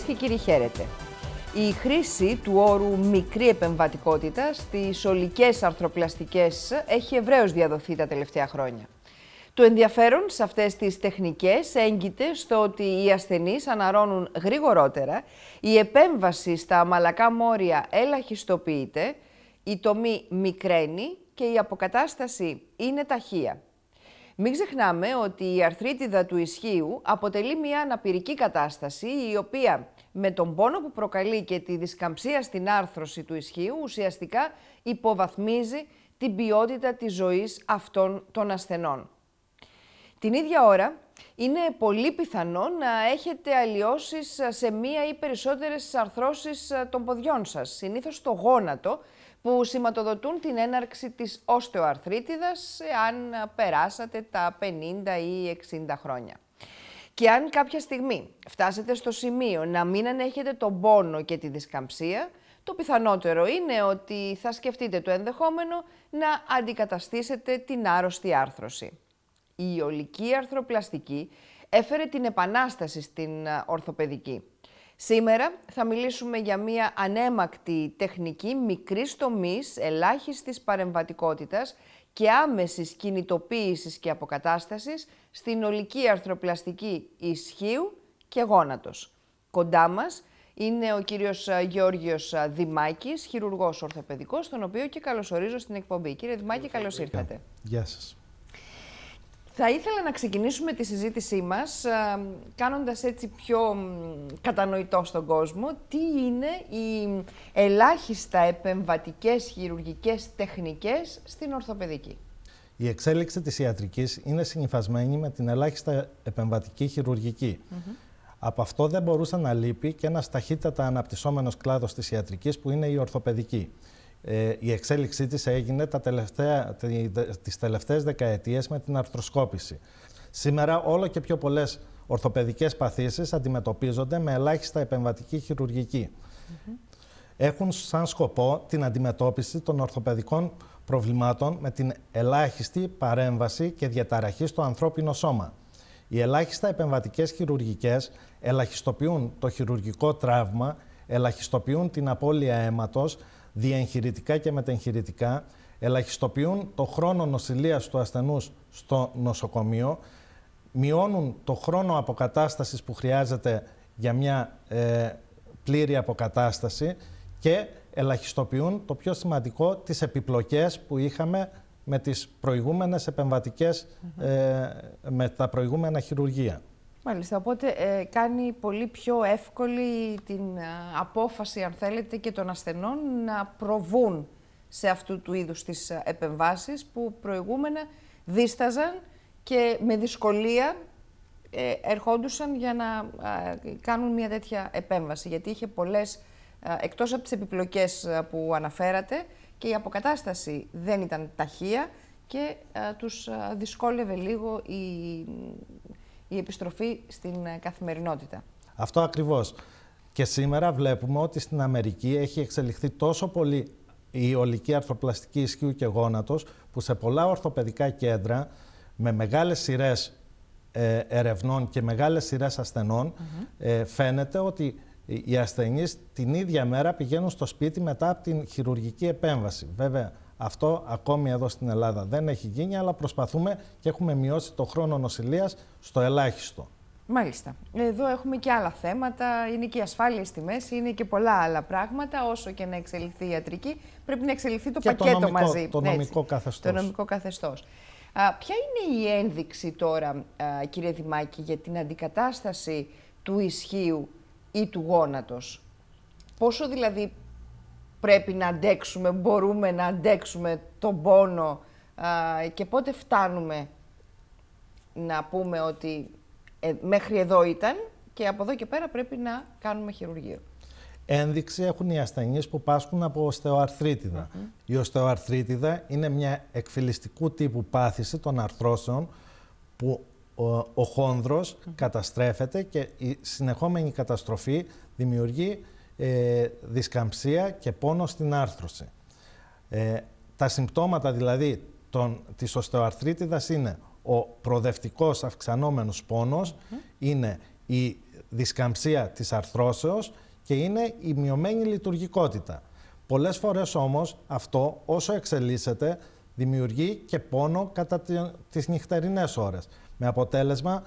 και κύριοι, χαίρετε. Η χρήση του όρου «μικρή επεμβατικότητα» στις ολικές αρθροπλαστικές έχει ευρέως διαδοθεί τα τελευταία χρόνια. Το ενδιαφέρον σε αυτές τις τεχνικές έγκυται στο ότι οι ασθενείς αναρώνουν γρηγορότερα, η επέμβαση στα μαλακά μόρια ελαχιστοποιείται, η τομή μικραίνει και η αποκατάσταση είναι ταχεία. Μην ξεχνάμε ότι η αρθρίτιδα του ισχύου αποτελεί μια αναπηρική κατάσταση η οποία με τον πόνο που προκαλεί και τη δισκαμψία στην άρθρωση του ισχύου ουσιαστικά υποβαθμίζει την ποιότητα της ζωής αυτών των ασθενών. Την ίδια ώρα είναι πολύ πιθανό να έχετε αλλοιώσεις σε μία ή περισσότερες αρθρώσεις ε, των ποδιών σας, συνήθως στο γόνατο, που σηματοδοτούν την έναρξη της οστεοαρθρίτιδας αν περάσατε τα 50 ή 60 χρόνια. Και αν κάποια στιγμή φτάσετε στο σημείο να μην ανέχετε τον πόνο και τη δυσκαμψία, το πιθανότερο είναι ότι θα σκεφτείτε το ενδεχόμενο να αντικαταστήσετε την άρρωστη άρθρωση. Η ολική αρθροπλαστική έφερε την επανάσταση στην ορθοπαιδική. Σήμερα θα μιλήσουμε για μια ανέμακτη τεχνική μικρής τομής, ελάχιστης παρεμβατικότητας και άμεσης κινητοποίησης και αποκατάστασης στην ολική αρθροπλαστική ισχύου και γόνατος. Κοντά μας είναι ο κύριος ε, Γεώργιος ε, Δημάκης, χειρουργός ορθοπαιδικός, τον οποίο και καλωσορίζω στην εκπομπή. Κύριε Δημάκη, καλώς ήρθατε. Γεια σας. Θα ήθελα να ξεκινήσουμε τη συζήτησή μας ε, κάνοντας έτσι πιο κατανοητό στον κόσμο τι είναι οι ελάχιστα επεμβατικές χειρουργικές τεχνικές στην ορθοπαιδική. Η εξέλιξη της ιατρικής είναι συνηθισμένη με την ελάχιστα επεμβατική χειρουργική. Από αυτό δεν μπορούσε να λείπει και ένας ταχύτατα αναπτυσσόμενος κλάδος της ιατρικής που είναι η ορθοπαιδική. Ε, η εξέλιξή της έγινε τα τελευταία, τις τελευταίες δεκαετίες με την αρθροσκόπηση. Σήμερα όλο και πιο πολλές ορθοπαιδικές παθήσεις αντιμετωπίζονται με ελάχιστα επεμβατική χειρουργική. Έχουν σαν σκοπό την αντιμετώπιση των ορθοπαιδικών προβλημάτων με την ελάχιστη παρέμβαση και διαταραχή στο ανθρώπινο σώμα. Οι ελάχιστα επεμβατικές χειρουργικές ελαχιστοποιούν το χειρουργικό τραύμα, ελαχιστοποιούν την απώλεια αίματος, διαγχειρητικά και μετεγχειρητικά, ελαχιστοποιούν το χρόνο νοσηλείας του ασθενούς στο νοσοκομείο, μειώνουν το χρόνο αποκατάστασης που χρειάζεται για μια ε, πλήρη αποκατάσταση και ελαχιστοποιούν το πιο σημαντικό τις επιπλοκές που είχαμε με τις προηγούμενες επεμβατικές, ε, με τα προηγούμενα χειρουργία. Μάλιστα, οπότε ε, κάνει πολύ πιο εύκολη την ε, απόφαση, αν θέλετε, και των ασθενών να προβούν σε αυτού του είδους τις ε, επεμβάσεις που προηγούμενα δίσταζαν και με δυσκολία ε, ερχόντουσαν για να κάνουν μια τέτοια επέμβαση. Γιατί είχε πολλές, εκτός από τις επιπλοκές που αναφέρατε, και η αποκατάσταση δεν ήταν ταχεία και τους δυσκόλευε λίγο η η επιστροφή στην ε, καθημερινότητα. Αυτό ακριβώς. Και σήμερα βλέπουμε ότι στην Αμερική έχει εξελιχθεί τόσο πολύ η ολική αρθροπλαστική ισχύου και γόνατος που σε πολλά ορθοπαιδικά κέντρα με μεγάλες σειρές ε, ερευνών και μεγάλες σειρές ε, φαίνεται ότι οι ασθενείς την ίδια μέρα πηγαίνουν στο σπίτι μετά από την χειρουργική επέμβαση. Βέβαια, αυτό ακόμη εδώ στην Ελλάδα δεν έχει γίνει, αλλά προσπαθούμε και έχουμε μειώσει το χρόνο νοσηλείας στο ελάχιστο. Μάλιστα. Εδώ έχουμε και άλλα θέματα. Είναι και η ασφάλεια στη μέση, είναι και πολλά άλλα πράγματα. Όσο και να εξελιχθεί η ιατρική, πρέπει να εξελιχθεί το πακέτο το νομικό, μαζί. Το νομικό καθεστώς. Το νομικό καθεστώς. ποια είναι η ένδειξη τώρα, κύριε Δημάκη, για την αντικατάσταση του ισχύου ή του γόνατος. Πόσο δηλαδή πρέπει να αντέξουμε, μπορούμε να αντέξουμε τον πόνο και πότε φτάνουμε να πούμε ότι ε, μέχρι εδώ ήταν και από εδώ και πέρα πρέπει να κάνουμε χειρουργείο. Ένδειξη έχουν οι ασθενείς που πάσχουν από οστεοαρθρίτιδα. Η οστεοαρθρίτιδα είναι μια εκφυλιστικού τύπου πάθηση των αρθρώσεων που ο, ο χόνδρος καταστρέφεται και η συνεχόμενη καταστροφή δημιουργεί ε, δισκαμψία και πόνο στην άρθρωση. Ε, τα συμπτώματα δηλαδή των, της οστεοαρθρίτιδας είναι ο προδευτικός αυξανόμενος πόνος, είναι η δισκαμψία της αρθρώσεως και είναι η μειωμένη λειτουργικότητα. Πολλές φορές όμως αυτό όσο εξελίσσεται δημιουργεί και πόνο κατά τις νυχτερινές ώρες. Με αποτέλεσμα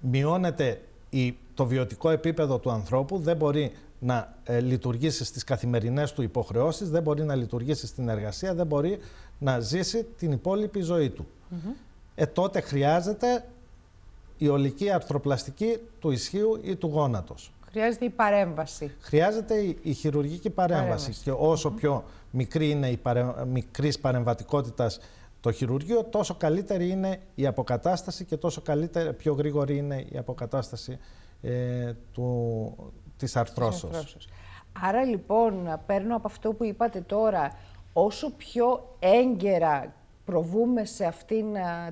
μειώνεται η, το βιωτικό επίπεδο του ανθρώπου, δεν μπορεί να ε, λειτουργήσεις στις καθημερινές του υποχρεώσεις, δεν μπορεί να λειτουργήσει στην εργασία, δεν μπορεί να ζήσει την υπόλοιπη ζωή του. Mm -hmm. Ε, τότε χρειάζεται η ολική αρθροπλαστική του ισχύου ή του γόνατος. Χρειάζεται η παρέμβαση. Χρειάζεται η, χειρουργική παρέμβαση. Και όσο mm-hmm. πιο μικρή είναι η παρε... μικρής παρεμβατικότητας το χειρουργείο, τόσο καλύτερη είναι η αποκατάσταση και τόσο καλύτερη, πιο γρήγορη είναι η αποκατάσταση ε, του, της αρθρώσεως. Άρα λοιπόν παίρνω από αυτό που είπατε τώρα, όσο πιο έγκαιρα προβούμε σε αυτήν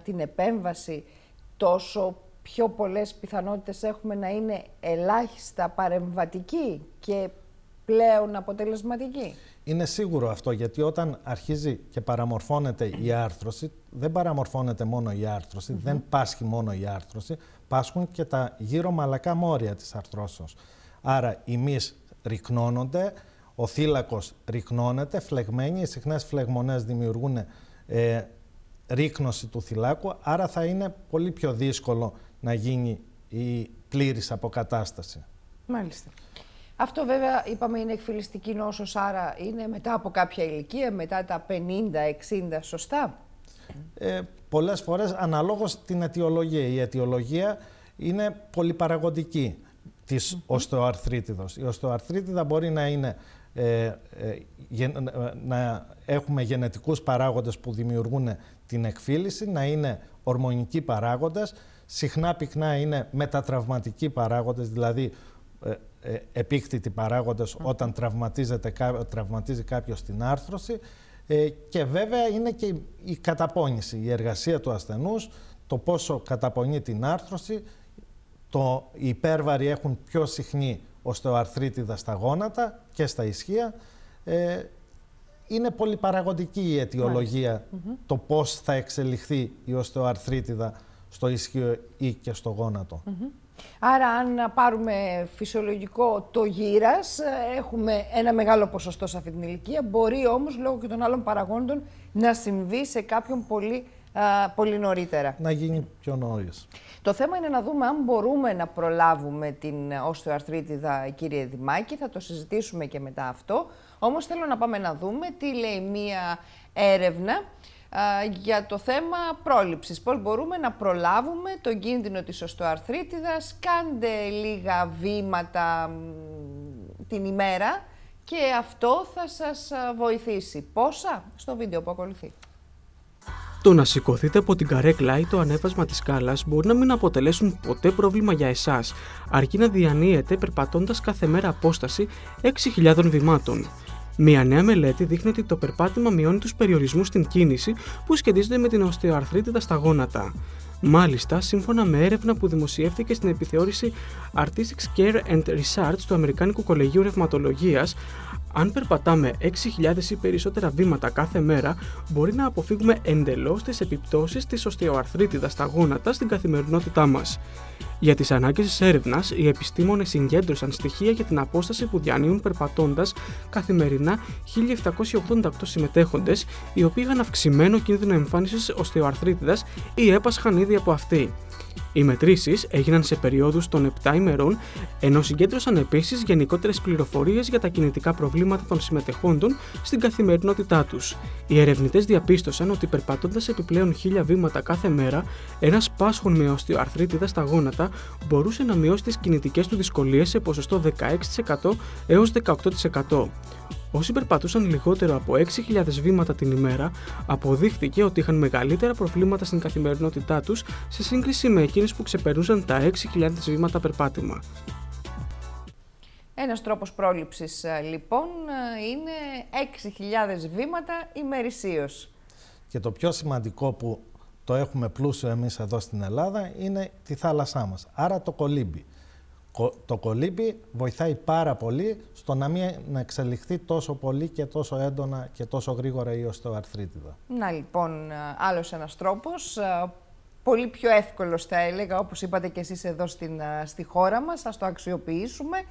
την επέμβαση, τόσο πιο πολλές πιθανότητες έχουμε να είναι ελάχιστα παρεμβατικοί και πλέον αποτελεσματικοί. Είναι σίγουρο αυτό, γιατί όταν αρχίζει και παραμορφώνεται η άρθρωση, δεν παραμορφώνεται μόνο η άρθρωση, δεν πάσχει μόνο η άρθρωση, πάσχουν και τα γύρω μαλακά μόρια της αρθρώσεως. Άρα οι μυς ρυκνώνονται, ο θύλακος ρυκνώνεται, φλεγμένοι, οι συχνές φλεγμονές δημιουργούν ε, ρύκνωση του θυλάκου, άρα θα είναι πολύ πιο δύσκολο να γίνει η πλήρης αποκατάσταση. Μάλιστα. Αυτό βέβαια είπαμε είναι εκφυλιστική νόσος, άρα είναι μετά από κάποια ηλικία, μετά τα 50-60, σωστά. Ε, πολλές φορές αναλόγως την αιτιολογία. Η αιτιολογία είναι πολυπαραγοντική της οστεοαρθρίτιδος. Η οστεοαρθρίτιδα μπορεί να είναι ε, ε να έχουμε γενετικούς παράγοντες που δημιουργούν την εκφύληση, να είναι ορμονικοί παράγοντες, συχνά πυκνά είναι μετατραυματικοί παράγοντες, δηλαδή ε, ε επίκτητοι παράγοντες όταν τραυματίζεται, τραυματίζει κάποιος την άρθρωση ε, και βέβαια είναι και η καταπώνηση, η εργασία του ασθενούς, το πόσο καταπονεί την άρθρωση το, οι υπέρβαροι έχουν πιο συχνή οστεοαρθρίτιδα στα γόνατα και στα ισχύα. Ε, είναι πολυπαραγοντική η αιτιολογία το πώς θα εξελιχθεί η οστεοαρθρίτιδα στο ισχύο ή και στο γόνατο. Άρα αν πάρουμε φυσιολογικό το γύρας, ε, έχουμε ένα μεγάλο ποσοστό σε αυτή την ηλικία, μπορεί όμως λόγω και των άλλων παραγόντων να συμβεί σε κάποιον πολύ πολύ νωρίτερα. Να γίνει πιο νωρίς. Το θέμα είναι να δούμε αν μπορούμε να προλάβουμε την οστεοαρθρίτιδα, κύριε Δημάκη. Θα το συζητήσουμε και μετά αυτό. Όμως θέλω να πάμε να δούμε τι λέει μία έρευνα για το θέμα πρόληψης. Πώς μπορούμε να προλάβουμε τον κίνδυνο της οστοαρθρίτιδας. Κάντε λίγα βήματα την ημέρα και αυτό θα σας βοηθήσει. Πόσα στο βίντεο που ακολουθεί. Το να σηκωθείτε από την καρέκλα ή το ανέβασμα της σκάλας μπορεί να μην αποτελέσουν ποτέ πρόβλημα για εσάς, αρκεί να διανύετε περπατώντας κάθε μέρα απόσταση 6.000 βημάτων. Μια νέα μελέτη δείχνει ότι το περπάτημα μειώνει τους περιορισμούς στην κίνηση που σχετίζονται με την οστεοαρθρίτιδα στα γόνατα. Μάλιστα, σύμφωνα με έρευνα που δημοσιεύθηκε στην επιθεώρηση Artistic Care and Research του Αμερικάνικου Κολεγίου Ρευματολογίας, αν περπατάμε 6.000 ή περισσότερα βήματα κάθε μέρα, μπορεί να αποφύγουμε εντελώς τις επιπτώσεις της οστεοαρθρίτιδας στα γόνατα στην καθημερινότητά μας. Για τις ανάγκες της έρευνας, οι επιστήμονες συγκέντρωσαν στοιχεία για την απόσταση που διανύουν περπατώντας καθημερινά 1.788 συμμετέχοντες, οι οποίοι είχαν αυξημένο κίνδυνο εμφάνισης οστεοαρθρίτιδας ή έπασχαν ήδη από αυτή. Οι μετρήσεις έγιναν σε περιόδους των 7 ημερών, ενώ συγκέντρωσαν επίσης γενικότερες πληροφορίες για τα κινητικά προβλήματα των συμμετεχόντων στην καθημερινότητά τους. Οι ερευνητές διαπίστωσαν ότι περπατώντας επιπλέον 1000 βήματα κάθε μέρα, ένας πάσχον με οστιοαρθρίτιδα στα γόνατα μπορούσε να μειώσει τις κινητικές του δυσκολίες σε ποσοστό 16% έω 18%. Όσοι περπατούσαν λιγότερο από 6.000 βήματα την ημέρα, αποδείχθηκε ότι είχαν μεγαλύτερα προβλήματα στην καθημερινότητά τους σε σύγκριση με εκείνες που ξεπερνούσαν τα 6.000 βήματα περπάτημα. Ένας τρόπος πρόληψης ε, λοιπόν ε, είναι 6.000 βήματα ημερησίως. Και το πιο σημαντικό που το έχουμε πλούσιο εμείς εδώ στην Ελλάδα είναι τη θάλασσά μας, άρα το κολύμπι το κολύμπι βοηθάει πάρα πολύ στο να μην να εξελιχθεί τόσο πολύ και τόσο έντονα και τόσο γρήγορα η οστεοαρθρίτιδα. Να λοιπόν, άλλος ένας τρόπος, ε, πολύ πιο εύκολος θα έλεγα, όπως είπατε και εσείς εδώ στην, ε, στη χώρα μας, ας το αξιοποιήσουμε.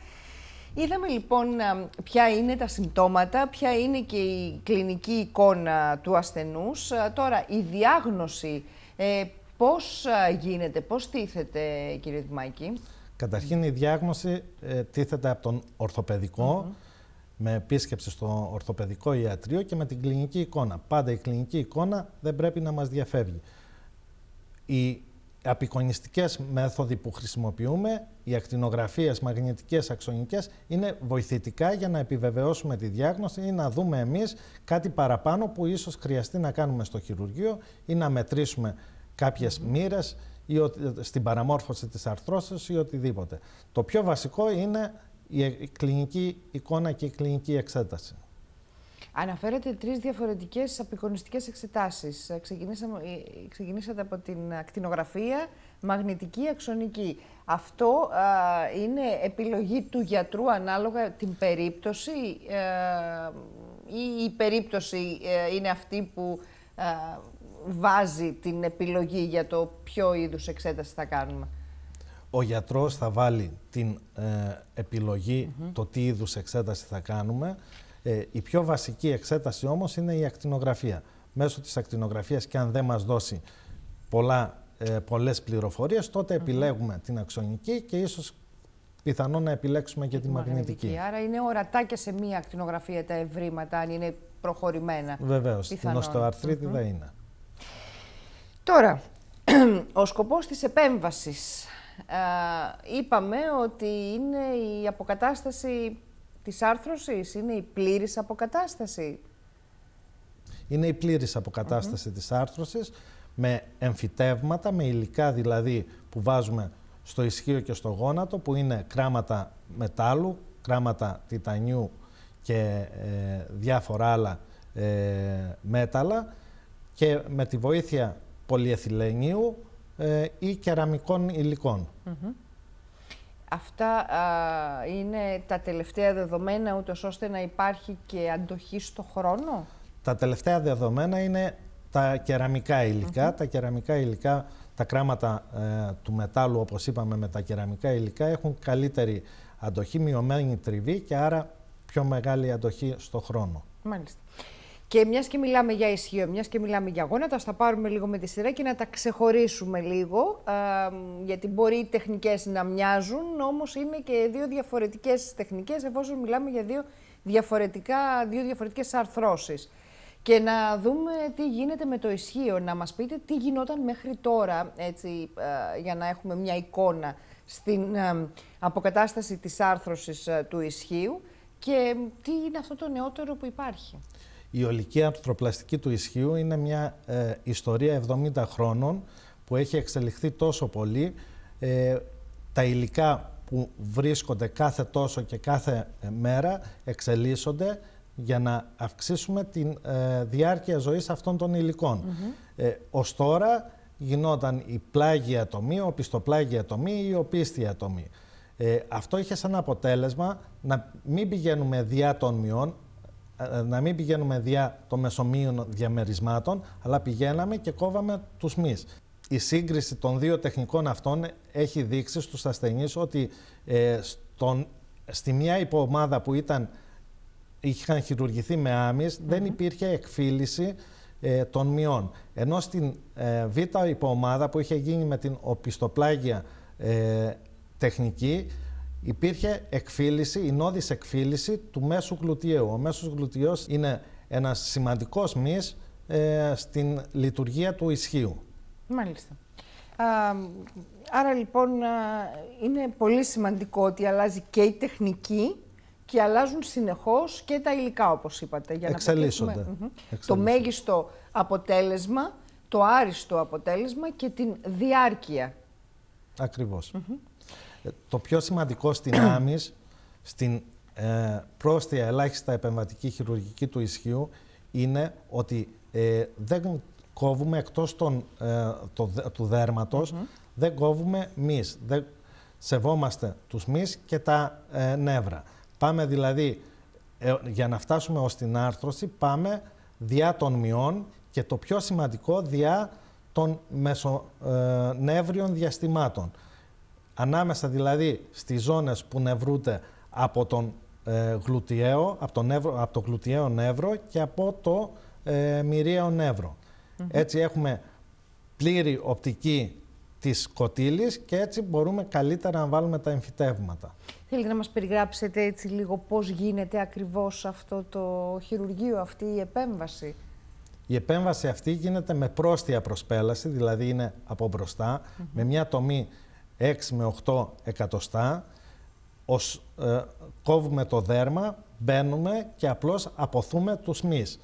Είδαμε λοιπόν ε, ποια είναι τα συμπτώματα, ποια είναι και η κλινική εικόνα του ασθενούς. Τώρα, η διάγνωση, ε, πώς γίνεται, πώς τίθεται κύριε Δημάκη. Καταρχήν η διάγνωση ε, τίθεται από τον ορθοπαιδικό, με επίσκεψη στο ορθοπαιδικό ιατρείο και με την κλινική εικόνα. Πάντα η κλινική εικόνα δεν πρέπει να μας διαφεύγει. Οι απεικονιστικές μέθοδοι που χρησιμοποιούμε, οι ακτινογραφίες, μαγνητικές, αξονικές, είναι βοηθητικά για να επιβεβαιώσουμε τη διάγνωση ή να δούμε εμείς κάτι παραπάνω που ίσως χρειαστεί να κάνουμε στο χειρουργείο ή να μετρήσουμε κάποιες μοίρες, ή οτι, στην παραμόρφωση της αρθρώσεως ή οτιδήποτε. Το πιο βασικό είναι η κλινική εικόνα και η κλινική εξέταση. Αναφέρετε τρεις διαφορετικές απεικονιστικές εξετάσεις. Ε, ε, ξεκινήσατε από την ακτινογραφία, μαγνητική, αξονική. Αυτό είναι επιλογή του γιατρού ανάλογα την περίπτωση ε, η περίπτωση είναι αυτή που βάζει την επιλογή για το ποιο είδους εξέταση θα κάνουμε. Ο γιατρός θα βάλει την ε, επιλογή mm το τι είδους εξέταση θα κάνουμε. Ε, η πιο βασική εξέταση όμως είναι η ακτινογραφία. Μέσω της ακτινογραφίας και αν δεν μας δώσει πολλά, ε, πολλές πληροφορίες, τότε επιλέγουμε την αξονική και ίσως πιθανόν να επιλέξουμε και τη, μαγνητική. Άρα είναι ορατά και σε μία ακτινογραφία τα ευρήματα, αν είναι προχωρημένα. Βεβαίως, στην οστοαρθρίτη mm -hmm. είναι. Τώρα, ο σκοπός της επέμβασης. είπαμε ότι είναι η αποκατάσταση της άρθρωσης, είναι η πλήρης αποκατάσταση. Είναι η πλήρης αποκατάσταση mm -hmm. της άρθρωσης με εμφυτεύματα, με υλικά δηλαδή που βάζουμε στο ισχύο και στο γόνατο, που είναι κράματα μετάλλου, κράματα τιτανιού και ε, διάφορα άλλα ε, μέταλλα και με τη βοήθεια πολυεθυλενίου ε, ή κεραμικών υλικών. Αυτά είναι τα τελευταία δεδομένα ούτως ώστε να υπάρχει και αντοχή στο χρόνο. Τα τελευταία δεδομένα είναι τα κεραμικά υλικά. Τα κεραμικά υλικά, τα κράματα ε, του μετάλλου όπως είπαμε με τα κεραμικά υλικά έχουν καλύτερη αντοχή, μειωμένη τριβή και άρα πιο μεγάλη αντοχή στο χρόνο. Μάλιστα. Και μιας και μιλάμε για ισχύο, μιας και μιλάμε για γόνατα, θα πάρουμε λίγο με τη σειρά και να τα ξεχωρίσουμε λίγο. Ε, γιατί μπορεί οι τεχνικές να μοιάζουν, όμως είναι και δύο διαφορετικές τεχνικές, εφόσον μιλάμε για δύο, διαφορετικά, δύο διαφορετικές αρθρώσεις. Και να δούμε τι γίνεται με το ισχύο, να μας πείτε τι γινόταν μέχρι τώρα, έτσι, για να έχουμε μια εικόνα στην αποκατάσταση της άρθρωσης του ισχύου και τι είναι αυτό το νεότερο που υπάρχει. Η ολική αρθροπλαστική του ισχύου είναι μια ε, ιστορία 70 χρόνων που έχει εξελιχθεί τόσο πολύ. Ε, τα υλικά που βρίσκονται κάθε τόσο και κάθε ε, μέρα εξελίσσονται για να αυξήσουμε τη διάρκεια ζωής αυτών των υλικών. Mm Ως τώρα γινόταν η πλάγια ατομή, ο πιστοπλάγια ατομή ή η οπίστη ατομή. Ε, αυτό είχε σαν αποτέλεσμα να μην πηγαίνουμε διά των μειών, ε, ε, να μην πηγαίνουμε δια των μεσομείων διαμερισμάτων, αλλά πηγαίναμε και κόβαμε τους μυς. Η σύγκριση των δύο τεχνικών αυτών έχει δείξει στους ασθενείς ότι ε, στον, στη μία υποομάδα που ήταν, είχαν χειρουργηθεί με άμυς, δεν υπήρχε εκφύλιση ε, των μειών. Ενώ στην ε, β' υποομάδα που είχε γίνει με την οπισθοπλάγια τεχνική, υπήρχε εκφύληση, η νόδης εκφύληση του μέσου γλουτιαίου. Ο μέσος γλουτιαίος είναι ένας σημαντικός μυς ε, στην λειτουργία του ισχύου. Μάλιστα. άρα λοιπόν είναι πολύ σημαντικό ότι αλλάζει και η τεχνική και αλλάζουν συνεχώς και τα υλικά όπως είπατε. Για Εξελίσσονται. Το μέγιστο αποτέλεσμα, το άριστο αποτέλεσμα και την διάρκεια. Ακριβώς. Το πιο σημαντικό στην άμυς, στην ε, ελάχιστα επεμβατική χειρουργική του ισχύου, είναι ότι ε, δεν κόβουμε εκτός ε, του δέρματος, δεν κόβουμε μυς. Δεν σεβόμαστε τους μυς και τα ε, νεύρα. Πάμε δηλαδή, ε, για να φτάσουμε ως την άρθρωση, πάμε διά των μειών και το πιο σημαντικό διά των μεσονεύριων διαστημάτων ανάμεσα δηλαδή στις ζώνες που νευρούνται από τον ε, γλουτιαίο, από, τον νεύρο, από το γλουτιαίο νεύρο και από το ε, μυριαίο νεύρο. Έτσι έχουμε πλήρη οπτική της κοτήλης και έτσι μπορούμε καλύτερα να βάλουμε τα εμφυτεύματα. Θέλετε να μας περιγράψετε έτσι λίγο πώς γίνεται ακριβώς αυτό το χειρουργείο, αυτή η επέμβαση. Η επέμβαση αυτή γίνεται με πρόστια προσπέλαση, δηλαδή είναι από μπροστά, με μια τομή 6 με 8 εκατοστά, ως, ε, κόβουμε το δέρμα, μπαίνουμε και απλώς αποθούμε τους μυς.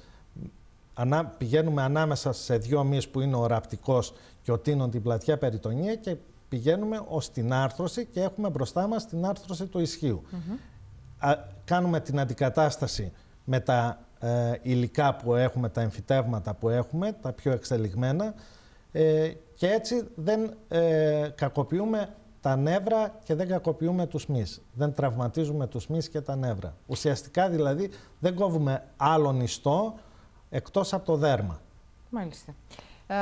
πηγαίνουμε ανάμεσα σε δύο μυς που είναι ο ραπτικός και ο τίνον την πλατιά περιτονία και πηγαίνουμε ως την άρθρωση και έχουμε μπροστά μας την άρθρωση του ισχύου. κάνουμε την αντικατάσταση με τα ε, υλικά που έχουμε, τα εμφυτεύματα που έχουμε, τα πιο εξελιγμένα ε, και έτσι δεν ε, κακοποιούμε τα νεύρα και δεν κακοποιούμε τους μυς. Δεν τραυματίζουμε τους μυς και τα νεύρα. Ουσιαστικά δηλαδή δεν κόβουμε άλλον νηστό εκτός από το δέρμα. Μάλιστα. Ε,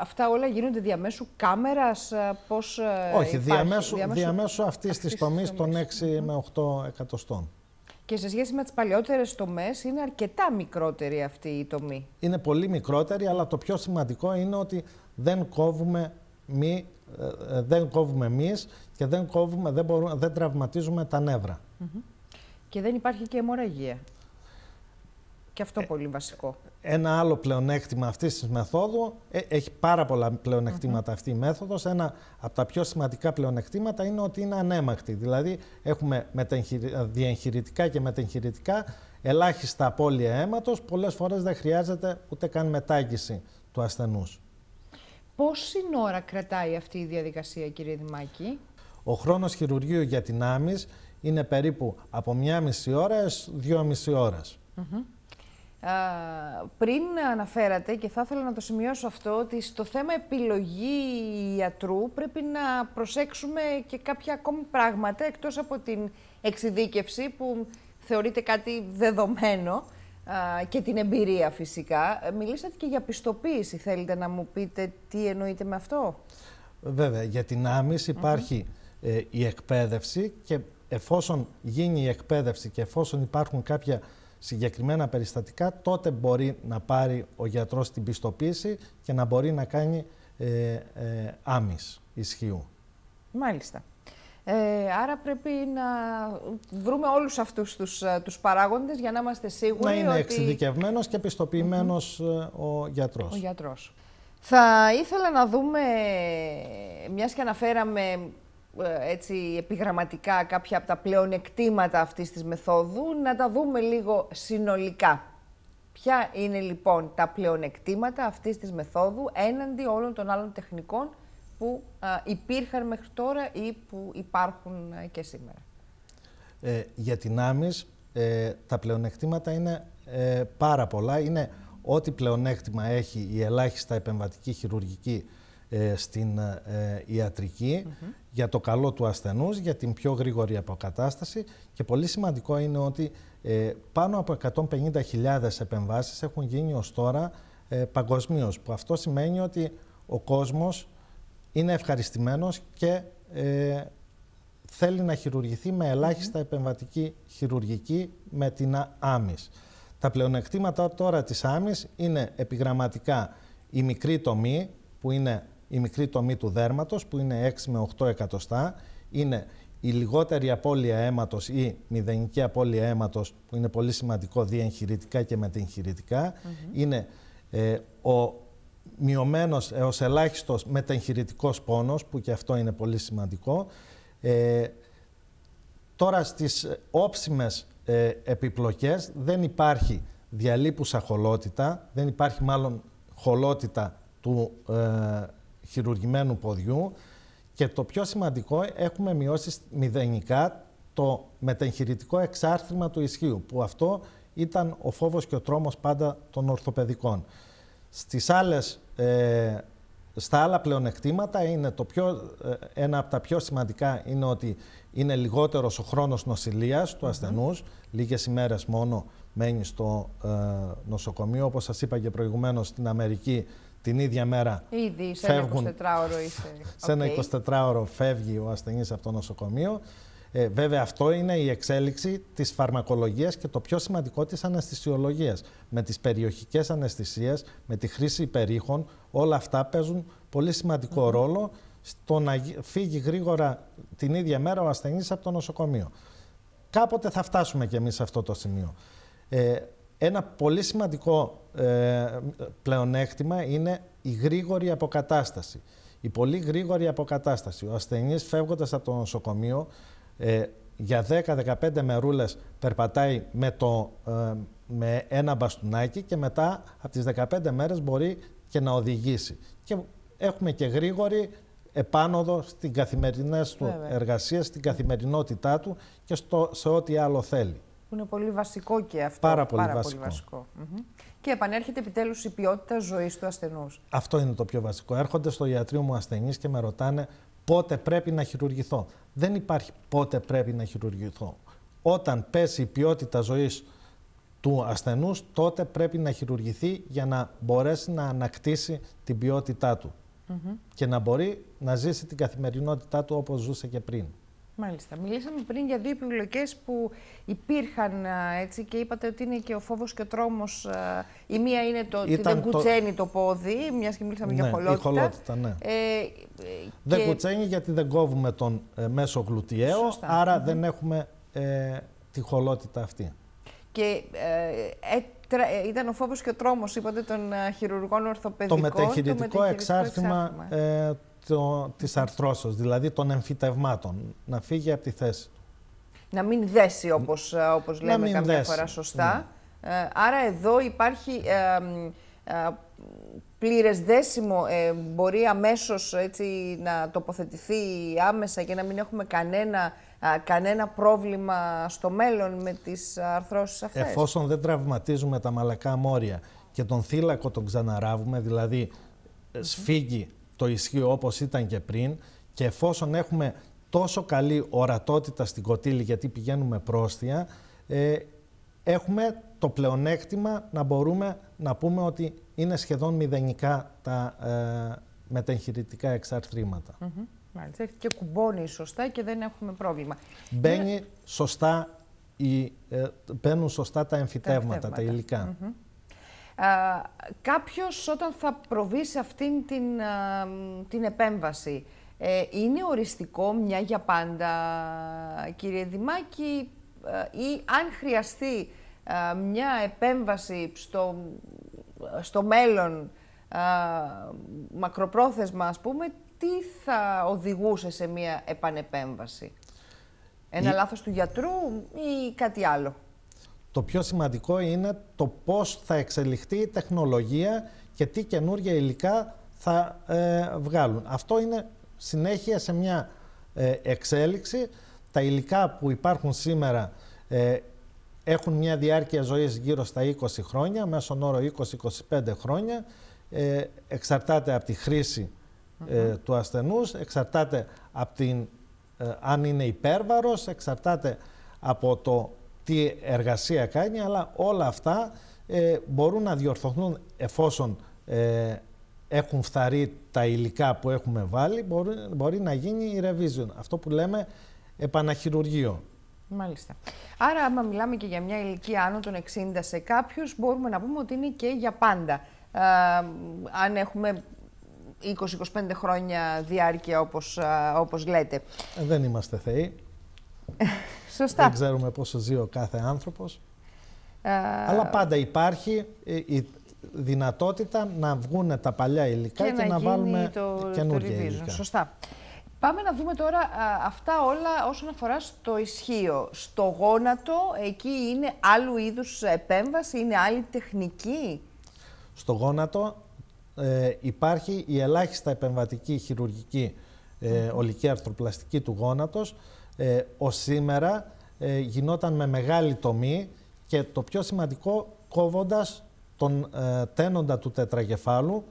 αυτά όλα γίνονται διαμέσου κάμερας, ε, πώς ε, Όχι, υπάρχει, διαμέσου, διαμέσου, διαμέσου αυτής, αυτής της τομής των 6 με 8 εκατοστών. Και σε σχέση με τις παλιότερε τομές, είναι αρκετά μικρότερη αυτή η τομή. Είναι πολύ μικρότερη, αλλά το πιο σημαντικό είναι ότι δεν κόβουμε μη, ε, ε, δεν κόβουμε εμείς και δεν, κόβουμε, δεν, μπορούμε, δεν τραυματίζουμε τα νεύρα. Και δεν υπάρχει και αιμορραγία. Και αυτό ε, πολύ βασικό. Ένα άλλο πλεονέκτημα αυτής της μεθόδου, ε, έχει πάρα πολλά πλεονεκτήματα αυτή η μέθοδος, ένα από τα πιο σημαντικά πλεονεκτήματα είναι ότι είναι ανέμακτη. Δηλαδή έχουμε ε, διεγχειρητικά και μετεγχειρητικά ελάχιστα απώλεια αίματος, πολλές φορές δεν χρειάζεται ούτε καν μετάγγιση του ασθενούς. Πόση ώρα κρατάει αυτή η διαδικασία κύριε Δημάκη? Ο χρόνος χειρουργείου για την άμυς είναι περίπου από μία μισή ώρας έως δύο μισή ώρες πριν αναφέρατε, και θα ήθελα να το σημειώσω αυτό, ότι στο θέμα επιλογή ιατρού πρέπει να προσέξουμε και κάποια ακόμη πράγματα, εκτός από την εξειδίκευση που θεωρείται κάτι δεδομένο και την εμπειρία φυσικά. Ε, μιλήσατε και για πιστοποίηση. Θέλετε να μου πείτε τι εννοείτε με αυτό. Βέβαια, για την άμυση υπάρχει ε, η εκπαίδευση και εφόσον γίνει η εκπαίδευση και εφόσον υπάρχουν κάποια συγκεκριμένα περιστατικά, τότε μπορεί να πάρει ο γιατρός την πιστοποίηση και να μπορεί να κάνει ε, ε, άμυς ισχύου. Μάλιστα. Ε, άρα πρέπει να βρούμε όλους αυτούς τους, ε, τους παράγοντες για να είμαστε σίγουροι ότι... Να είναι ότι... εξειδικευμένος και πιστοποιημένος ε, ο γιατρός. Ο γιατρός. Θα ήθελα να δούμε, μιας και αναφέραμε ε, έτσι επιγραμματικά κάποια από τα πλεονεκτήματα αυτής της μεθόδου, να τα δούμε λίγο συνολικά. Ποια είναι λοιπόν τα πλεονεκτήματα αυτής της μεθόδου έναντι όλων των άλλων τεχνικών που υπήρχαν μέχρι τώρα ή που υπάρχουν ε, και σήμερα. Ε, για την άμυς, ε, τα πλεονεκτήματα είναι πάρα πολλά. Είναι ό,τι πλεονέκτημα έχει η ελάχιστα επεμβατική χειρουργική ε, στην ε, ιατρική για το καλό του ασθενούς, για την πιο γρήγορη αποκατάσταση και πολύ σημαντικό είναι ότι ε, πάνω από 150.000 επεμβάσεις έχουν γίνει ως τώρα παγκοσμίως. που αυτό σημαίνει ότι ο κόσμος είναι ευχαριστημένος και θέλει να χειρουργηθεί με ελάχιστα επεμβατική χειρουργική με την άμυς. Τα πλεονεκτήματα τώρα της άμυς είναι επιγραμματικά η μικρή τομή που είναι η μικρή τομή του δέρματος που είναι 6 με 8 εκατοστά, είναι η λιγότερη απώλεια αίματος ή μηδενική απώλεια αίματος που είναι πολύ σημαντικό διεγχειρητικά και μετεγχειρητικά, είναι ε, ο μειωμένος έως ελάχιστος μετεγχειρητικός πόνος που και αυτό είναι πολύ σημαντικό. Ε, τώρα στις όψιμες ε, επιπλοκές δεν υπάρχει διαλύπουσα χολότητα, δεν υπάρχει μάλλον χολότητα του ε, χειρουργημένου ποδιού και το πιο σημαντικό, έχουμε μειώσει μηδενικά το μετεγχειρητικό εξάρτημα του ισχύου, που αυτό ήταν ο φόβος και ο τρόμος πάντα των ορθοπαιδικών. Στις άλλες, ε, στα άλλα πλεονεκτήματα, είναι το πιο, ε, ένα από τα πιο σημαντικά είναι ότι είναι λιγότερος ο χρόνος νοσηλείας του ασθενούς, mm-hmm. λίγες ημέρες μόνο μένει στο ε, νοσοκομείο. Όπως σας είπα και προηγουμένως, στην Αμερική την ίδια μέρα Ήδη, σε φεύγουν. Ένα 24ωρο σε ένα 24ωρο φεύγει ο ασθενής από το νοσοκομείο. Ε, βέβαια, αυτό είναι η εξέλιξη της φαρμακολογίας και το πιο σημαντικό της αναισθησιολογίας. Με τις περιοχικές αναισθησίες, με τη χρήση υπερήχων, όλα αυτά παίζουν πολύ σημαντικό ρόλο στο να φύγει γρήγορα την ίδια μέρα ο ασθενής από το νοσοκομείο. Κάποτε θα φτάσουμε κι εμείς σε αυτό το σημείο. Ε, ένα πολύ σημαντικό ε, πλεονέκτημα είναι η γρήγορη αποκατάσταση. Η πολύ γρήγορη αποκατάσταση. Ο ασθενής φεύγοντας από το νοσοκομείο ε, για 10-15 μερούλες περπατάει με, το, ε, με ένα μπαστούνάκι και μετά από τις 15 μέρες μπορεί και να οδηγήσει. Και έχουμε και γρήγορη επάνωδο στην καθημερινές του εργασίες, στην καθημερινότητά του και στο, σε ό,τι άλλο θέλει. Που είναι πολύ βασικό και αυτό. Πάρα πολύ βασικό. Πολύ Και επανέρχεται επιτέλους η ποιότητα ζωής του ασθενούς. Αυτό είναι το πιο βασικό. Έρχονται στο ιατρείο μου ασθενείς και με ρωτάνε πότε πρέπει να χειρουργηθώ. Δεν υπάρχει πότε πρέπει να χειρουργηθώ. Όταν πέσει η ποιότητα ζωής του ασθενούς, τότε πρέπει να χειρουργηθεί για να μπορέσει να ανακτήσει την ποιότητά του mm και να μπορεί να ζήσει την καθημερινότητά του όπως ζούσε και πριν. Μάλιστα. Μιλήσαμε πριν για δύο επιλογές που υπήρχαν έτσι και είπατε ότι είναι και ο φόβος και ο τρόμος. Η μία είναι το ότι δεν κουτσένει το... πόδι, μιας και μιλήσαμε για ναι, χολότητα. Η ναι. ε, ε δεν κουτσένει γιατί δεν κόβουμε τον ε, μέσο γλουτιαίο, άρα δεν έχουμε ε, τη χολότητα αυτή. Και ε, ήταν ο φόβος και ο τρόμος, είπατε, των χειρουργών ορθοπαιδικών. Το μετεχειρητικό το εξάρτημα, εξάρτημα το, της αρθρώσεως, δηλαδή των εμφυτευμάτων, να φύγει από τη θέση Να μην δέσει όπως, ε, όπως λέμε καμιά φορά ναι. σωστά. Ε, άρα εδώ υπάρχει ε, πλήρες δέσιμο, ε, μπορεί αμέσως έτσι, να τοποθετηθεί άμεσα και να μην έχουμε κανένα, κανένα πρόβλημα στο μέλλον με τις αρθρώσεις αυτές. Εφόσον δεν τραυματίζουμε τα μαλακά μόρια και τον θύλακο τον ξαναράβουμε, δηλαδή σφίγγει το ισχύει όπως ήταν και πριν και εφόσον έχουμε τόσο καλή ορατότητα στην Κοτήλη γιατί πηγαίνουμε πρόστια, ε, έχουμε το πλεονέκτημα να μπορούμε να πούμε ότι είναι σχεδόν μηδενικά τα ε, μετεγχειρητικά εξαρτήματα. Μάλιστα. Και κουμπώνει σωστά και δεν έχουμε πρόβλημα. Μπαίνει σωστά η, ε, μπαίνουν σωστά τα εμφυτεύματα, τα, υλικά κάποιος όταν θα προβεί σε αυτήν την, την επέμβαση, ε, είναι οριστικό μια για πάντα, κύριε Δημάκη, ε, ή αν χρειαστεί ε, μια επέμβαση στο, στο μέλλον, μακροπρόθεσμα ας πούμε, τι θα οδηγούσε σε μια επανεπέμβαση. Ένα λάθος του γιατρού ή κάτι άλλο. Το πιο σημαντικό είναι το πώς θα εξελιχθεί η τεχνολογία και τι καινούργια υλικά θα ε, βγάλουν. Αυτό είναι συνέχεια σε μια ε, εξέλιξη. Τα υλικά που υπάρχουν σήμερα ε, έχουν μια διάρκεια ζωής γύρω στα 20 χρόνια, μέσον όρο 20-25 χρόνια. Εξαρτάται από τη χρηση του ασθενούς, εξαρτάται από την, αν είναι υπέρβαρος, εξαρτάται από το τι εργασία κάνει, αλλά όλα αυτά ε, μπορούν να διορθωθούν εφόσον ε, έχουν φθαρεί τα υλικά που έχουμε βάλει, μπορεί, να γίνει η revision, αυτό που λέμε επαναχειρουργείο. Μάλιστα. Άρα, άμα μιλάμε και για μια ηλικία άνω των 60 σε κάποιους, μπορούμε να πούμε ότι είναι και για πάντα. Ε, αν έχουμε 20-25 χρόνια διάρκεια, όπως, όπως λέτε. Δεν είμαστε θεοί. Σωστά. Δεν ξέρουμε πόσο ζει ο κάθε άνθρωπος. Αλλά πάντα υπάρχει ε, η δυνατότητα να βγουν τα παλιά υλικά και, να, βάλουμε το... καινούργια το υλικά. Σωστά. Πάμε να δούμε τώρα αυτά όλα όσον αφορά στο ισχύο. Στο γόνατο, εκεί είναι άλλου είδους επέμβαση, είναι άλλη τεχνική. Στο γόνατο ε, υπάρχει η ελάχιστα επεμβατική χειρουργική ε, ολική αρθροπλαστική του γόνατος, ε, ως σήμερα ε, γινόταν με μεγάλη τομή και το πιο σημαντικό κόβοντας τον ε, τένοντα του τετραγεφάλου,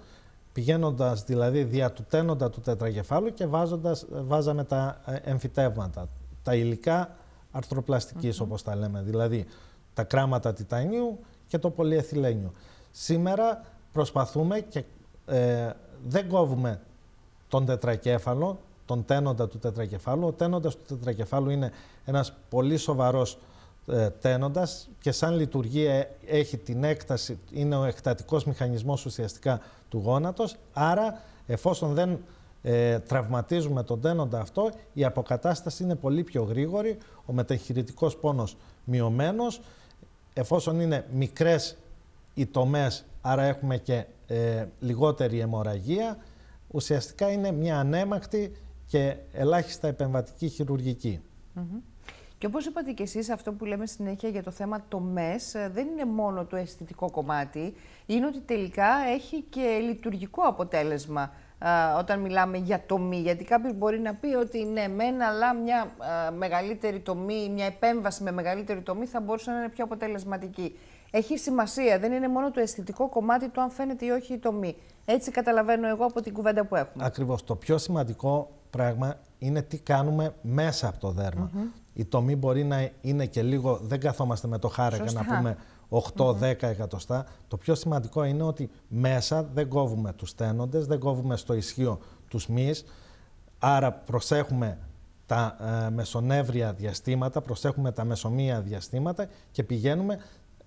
πηγαίνοντας δηλαδή δια του τένοντα του τετραγεφάλου και βάζοντας, ε, βάζαμε τα εμφυτεύματα, τα υλικά αρθροπλαστικής mm όπως τα λέμε, δηλαδή τα κράματα τιτανίου και το πολυεθυλένιο. Σήμερα προσπαθούμε και δεν κόβουμε τον τετρακέφαλο, τον τένοντα του τετρακεφάλου. Ο τένοντας του τετρακεφάλου είναι ένας πολύ σοβαρός ε, τένοντας και σαν λειτουργία ε, έχει την έκταση, είναι ο εκτατικός μηχανισμός ουσιαστικά του γόνατος, άρα εφόσον δεν ε, τραυματίζουμε τον τένοντα αυτό, η αποκατάσταση είναι πολύ πιο γρήγορη, ο μεταχειρητικός πόνος μειωμένος, εφόσον είναι μικρές οι τομές, άρα έχουμε και λιγότερη αιμορραγία, ουσιαστικά είναι μια ανέμακτη και ελάχιστα επεμβατική χειρουργική. Και όπως είπατε και εσείς, αυτό που λέμε συνέχεια για το θέμα το ε, δεν είναι μόνο το αισθητικό κομμάτι, είναι ότι τελικά έχει και λειτουργικό αποτέλεσμα α, ε, όταν μιλάμε για τομή. Γιατί κάποιος μπορεί να πει ότι ναι, μεν, αλλά μια α, ε, μεγαλύτερη τομή, μια επέμβαση με μεγαλύτερη τομή θα μπορούσε να είναι πιο αποτελεσματική. Έχει σημασία, δεν είναι μόνο το αισθητικό κομμάτι του αν φαίνεται ή όχι η τομή. Έτσι καταλαβαίνω εγώ από την κουβέντα που έχουμε. Ακριβώς. Το πιο σημαντικό πράγμα είναι τι κάνουμε μέσα από το δέρμα. Mm-hmm. Η τομή μπορεί να είναι και λίγο, δεν καθόμαστε με το χάρεκα να πούμε 8-10 εκατοστά. Το πιο σημαντικό είναι ότι μέσα δεν κόβουμε τους στένοντες, δεν κόβουμε στο ισχύο τους μυς, άρα προσέχουμε τα ε, μεσονεύρια διαστήματα, προσέχουμε τα μεσομεία διαστήματα και πηγαίνουμε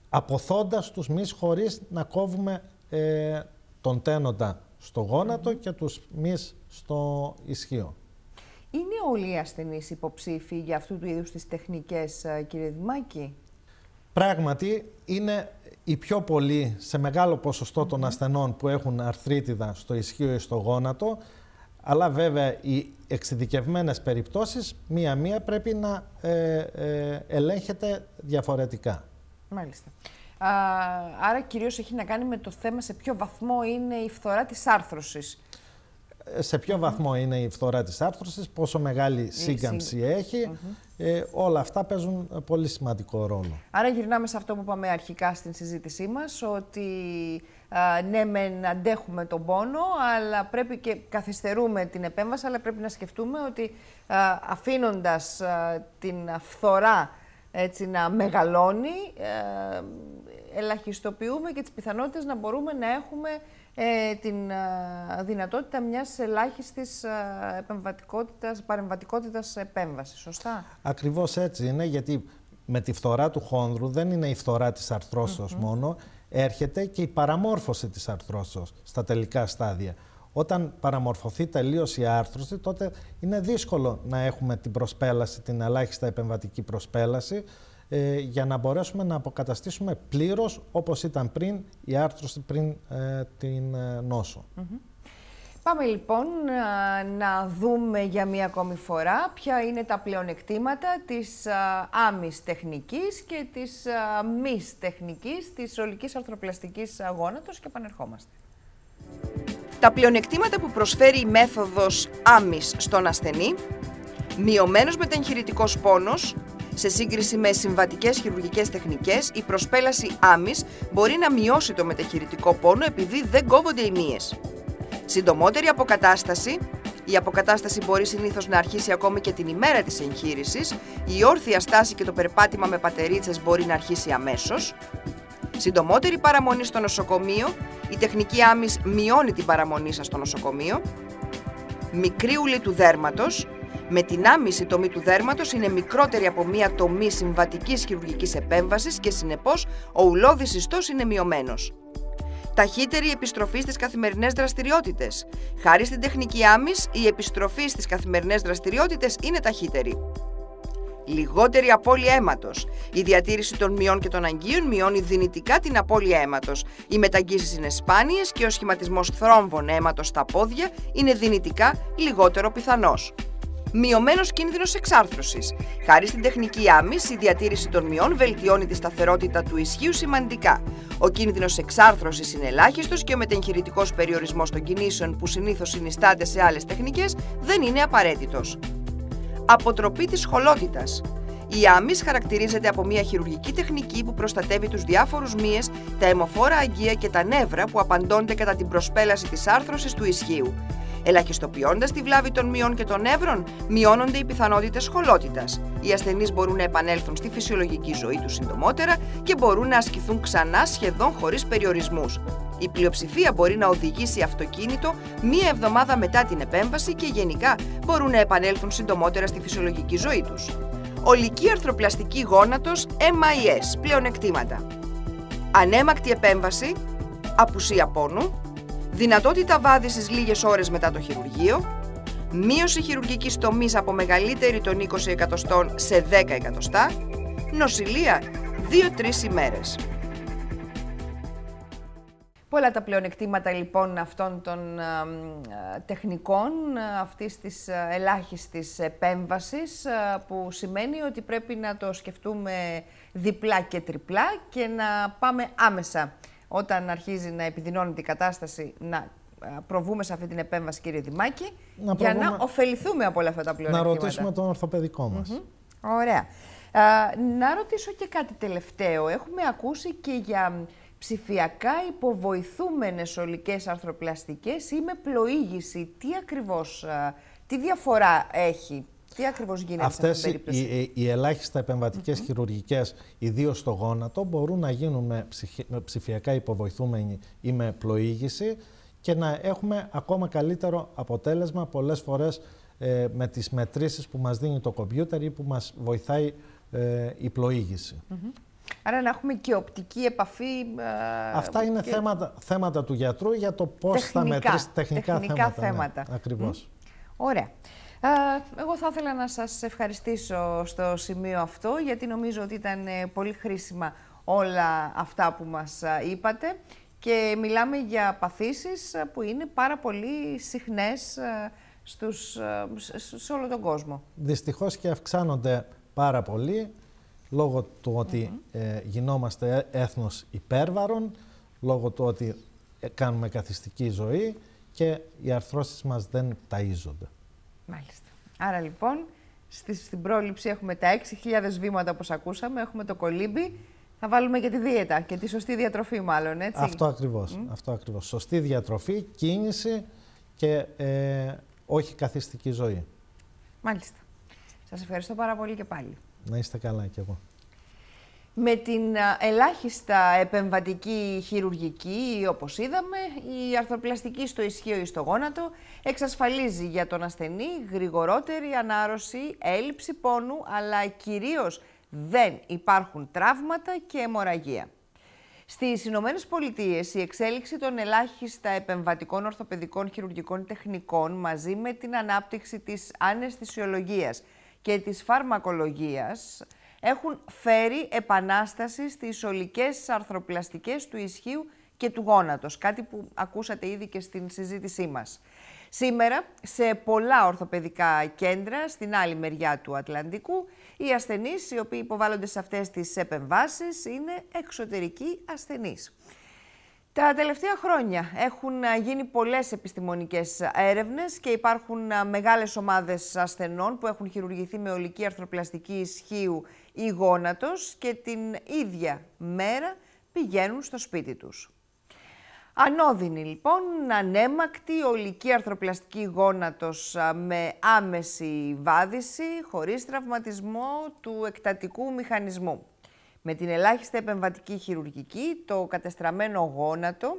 αποθώντας τους μυς χωρίς να κόβουμε ε, τον τένοντα στο γονατο και τους μυς στο ισχύο. Είναι όλοι οι ασθενείς υποψήφοι για αυτού του είδους τις τεχνικές, ε, κύριε Δημάκη. Πράγματι, είναι οι πιο πολλοί σε μεγάλο ποσοστό των ασθενών που έχουν αρθρίτιδα στο ισχύο ή στο γόνατο. Αλλά βέβαια οι εξειδικευμένες περιπτώσεις μία-μία πρέπει να ε, ε, ελέγχεται διαφορετικά. Μάλιστα. άρα κυρίως έχει να κάνει με το θέμα σε ποιο βαθμό είναι η φθορά της άρθρωσης σε ποιο βαθμό είναι η φθορά της άρθρωσης, πόσο μεγάλη σύγκαμψη έχει. Ε, όλα αυτά παίζουν ε, πολύ σημαντικό ρόλο. Άρα γυρνάμε σε αυτό που είπαμε αρχικά στην συζήτησή μας, ότι α, ναι μεν αντέχουμε τον πόνο, αλλά πρέπει και καθυστερούμε την επέμβαση, αλλά πρέπει να σκεφτούμε ότι α, αφήνοντας την φθορά έτσι, να μεγαλώνει, ε, ελαχιστοποιούμε και τις πιθανότητες να μπορούμε να έχουμε ε, την ε, δυνατότητα μιας ελάχιστης ε, επεμβατικότητας, παρεμβατικότητας επέμβασης, σωστά. Ακριβώς έτσι είναι, γιατί με τη φθορά του χόνδρου δεν είναι η φθορά της αρθρώσεως μόνο, έρχεται και η παραμόρφωση της αρθρώσεως στα τελικά στάδια. Όταν παραμορφωθεί τελείως η άρθρωση, τότε είναι δύσκολο να έχουμε την προσπέλαση, την ελάχιστα επεμβατική προσπέλαση, ε, για να μπορέσουμε να αποκαταστήσουμε πλήρως όπως ήταν πριν η άρθρωση πριν ε, την ε, νόσο. Πάμε λοιπόν να δούμε για μία ακόμη φορά ποια είναι τα πλεονεκτήματα της άμυς τεχνικής και της μης τεχνικής της ολικής αρθροπλαστικής γόνατος και επανερχόμαστε. Τα πλεονεκτήματα που προσφέρει η μέθοδος άμυς στον ασθενή, μειωμένος μεταγχειρητικός πόνος, σε σύγκριση με συμβατικές χειρουργικές τεχνικές, η προσπέλαση άμυς μπορεί να μειώσει το μεταχειρητικό πόνο επειδή δεν κόβονται οι μύες. Συντομότερη αποκατάσταση. Η αποκατάσταση μπορεί συνήθως να αρχίσει ακόμη και την ημέρα της εγχείρησης. Η όρθια στάση και το περπάτημα με πατερίτσες μπορεί να αρχίσει αμέσως. Συντομότερη παραμονή στο νοσοκομείο. Η τεχνική άμυς μειώνει την παραμονή σας στο νοσοκομείο. Μικρή ουλή του δέρματος. Με την άμυση τομή του δέρματος είναι μικρότερη από μία τομή συμβατικής χειρουργικής επέμβασης και συνεπώς ο ουλώδης ιστός είναι μειωμένος. Ταχύτερη επιστροφή στις καθημερινές δραστηριότητες. Χάρη στην τεχνική άμυση, η επιστροφή στις καθημερινές δραστηριότητες είναι ταχύτερη. Λιγότερη απώλεια αίματος. Η διατήρηση των μειών και των αγκίων μειώνει δυνητικά την απώλεια αίματος. Οι μεταγγίσεις είναι σπάνιες και ο σχηματισμός θρόμβων αίματος στα πόδια είναι δυνητικά λιγότερο πιθανός. Μειωμένος κίνδυνος εξάρθρωσης. Χάρη στην τεχνική άμυση, η διατήρηση των μειών βελτιώνει τη σταθερότητα του ισχύου σημαντικά. Ο κίνδυνος εξάρθρωσης είναι ελάχιστος και ο μετεγχειρητικός περιορισμός των κινήσεων που συνήθως συνιστάται σε άλλες τεχνικές δεν είναι απαραίτητος. Αποτροπή της χολότητα. Η άμυ χαρακτηρίζεται από μια χειρουργική τεχνική που προστατεύει τους διάφορους μύες, τα αιμοφόρα αγκία και τα νεύρα που απαντώνται κατά την προσπέλαση της άρθρωσης του ισχύου. Ελαχιστοποιώντας τη βλάβη των μειών και των νεύρων, μειώνονται οι πιθανότητες χολότητας. Οι ασθενείς μπορούν να επανέλθουν στη φυσιολογική ζωή τους συντομότερα και μπορούν να ασκηθούν ξανά σχεδόν χωρίς περιορισμούς. Η πλειοψηφία μπορεί να οδηγήσει αυτοκίνητο μία εβδομάδα μετά την επέμβαση και γενικά μπορούν να επανέλθουν συντομότερα στη φυσιολογική ζωή τους. Ολική αρθροπλαστική γόνατος MIS, πλεονεκτήματα. Ανέμακτη επέμβαση, απουσία πόνου, δυνατότητα βάδισης λίγες ώρες μετά το χειρουργείο, μείωση χειρουργικής τομής από μεγαλύτερη των 20 εκατοστών σε 10 εκατοστά, νοσηλεία 2-3 ημέρες. Πολλά τα πλεονεκτήματα λοιπόν αυτών των ε, ε, τεχνικών, ε, αυτής της ελάχιστης επέμβασης που σημαίνει ότι πρέπει να το σκεφτούμε διπλά και τριπλά και να πάμε άμεσα όταν αρχίζει να επιδεινώνεται η κατάσταση, να ε, προβούμε σε αυτή την επέμβαση, κύριε Δημάκη, για να ωφεληθούμε από όλα αυτά τα πλεονεκτήματα. Να ρωτήσουμε τον ορθοπαιδικό μας. Ωραία. Α, να ρωτήσω και κάτι τελευταίο. Έχουμε ακούσει και για ψηφιακά υποβοηθούμενες ολικές αρθροπλαστικές ή με πλοήγηση. Τι ακριβώς, τι διαφορά έχει τι ακριβώς γίνεται Αυτές Οι, οι ελάχιστα επεμβατικές mm -hmm. χειρουργικές, ιδίως στο γόνατο, μπορούν να γίνουν με, ψηφιακά υποβοηθούμενη ή με πλοήγηση και να έχουμε ακόμα καλύτερο αποτέλεσμα πολλές φορές ε, με τις μετρήσεις που μας δίνει το κομπιούτερ ή που μας βοηθάει ε, η πλοήγηση. Άρα να έχουμε και οπτική επαφή. Ε, Αυτά είναι θέματα, του γιατρού για το πώς θα μετρήσει τεχνικά, θέματα. Ναι, θέματα. ακριβώς. Ωραία. Ε, εγώ θα ήθελα να σας ευχαριστήσω στο σημείο αυτό, γιατί νομίζω ότι ήταν ε, πολύ χρήσιμα όλα αυτά που μας ε, είπατε και μιλάμε για παθήσεις που είναι πάρα πολύ συχνές στους, σε όλο τον κόσμο. Δυστυχώς και αυξάνονται πάρα πολύ λόγω του ότι γινόμαστε έθνος υπέρβαρων, λόγω του ότι κάνουμε καθιστική ζωή και οι αρθρώσεις μας δεν ταΐζονται. Μάλιστα. Άρα λοιπόν, στη, στην πρόληψη έχουμε τα 6.000 βήματα όπως ακούσαμε, έχουμε το κολύμπι, θα βάλουμε και τη δίαιτα και τη σωστή διατροφή μάλλον, έτσι. Αυτό ακριβώς. Αυτό ακριβώς. Σωστή διατροφή, κίνηση και ε, όχι καθιστική ζωή. Μάλιστα. Σας ευχαριστώ πάρα πολύ και πάλι. Να είστε καλά κι εγώ με την ελάχιστα επεμβατική χειρουργική, όπως είδαμε, η αρθροπλαστική στο ισχύο ή στο γόνατο εξασφαλίζει για τον ασθενή γρηγορότερη ανάρρωση, έλλειψη πόνου, αλλά κυρίως δεν υπάρχουν τραύματα και αιμορραγία. Στις Ηνωμένες Πολιτείες, η εξέλιξη των ελάχιστα επεμβατικών ορθοπαιδικών χειρουργικών τεχνικών μαζί με την ανάπτυξη της αναισθησιολογίας και της φαρμακολογίας έχουν φέρει επανάσταση στις ολικές αρθροπλαστικές του ισχύου και του γόνατος, κάτι που ακούσατε ήδη και στην συζήτησή μας. Σήμερα, σε πολλά ορθοπαιδικά κέντρα, στην άλλη μεριά του Ατλαντικού, οι ασθενείς οι οποίοι υποβάλλονται σε αυτές τις επεμβάσεις είναι εξωτερικοί ασθενείς. Τα τελευταία χρόνια έχουν γίνει πολλές επιστημονικές έρευνες και υπάρχουν μεγάλες ομάδες ασθενών που έχουν χειρουργηθεί με ολική αρθροπλαστική ισχύου η γόνατος και την ίδια μέρα πηγαίνουν στο σπίτι τους. Ανώδυνη λοιπόν, ανέμακτη, ολική αρθροπλαστική γόνατος με άμεση βάδιση, χωρίς τραυματισμό του εκτατικού μηχανισμού. Με την ελάχιστη επεμβατική χειρουργική, το κατεστραμμένο γόνατο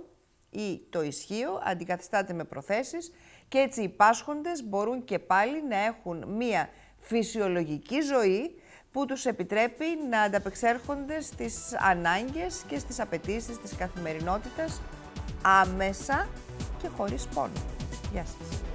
ή το ισχύο αντικαθιστάται με προθέσεις και έτσι οι πάσχοντες μπορούν και πάλι να έχουν μία φυσιολογική ζωή που τους επιτρέπει να ανταπεξέρχονται στις ανάγκες και στις απαιτήσεις της καθημερινότητας άμεσα και χωρίς πόνο. Γεια σας.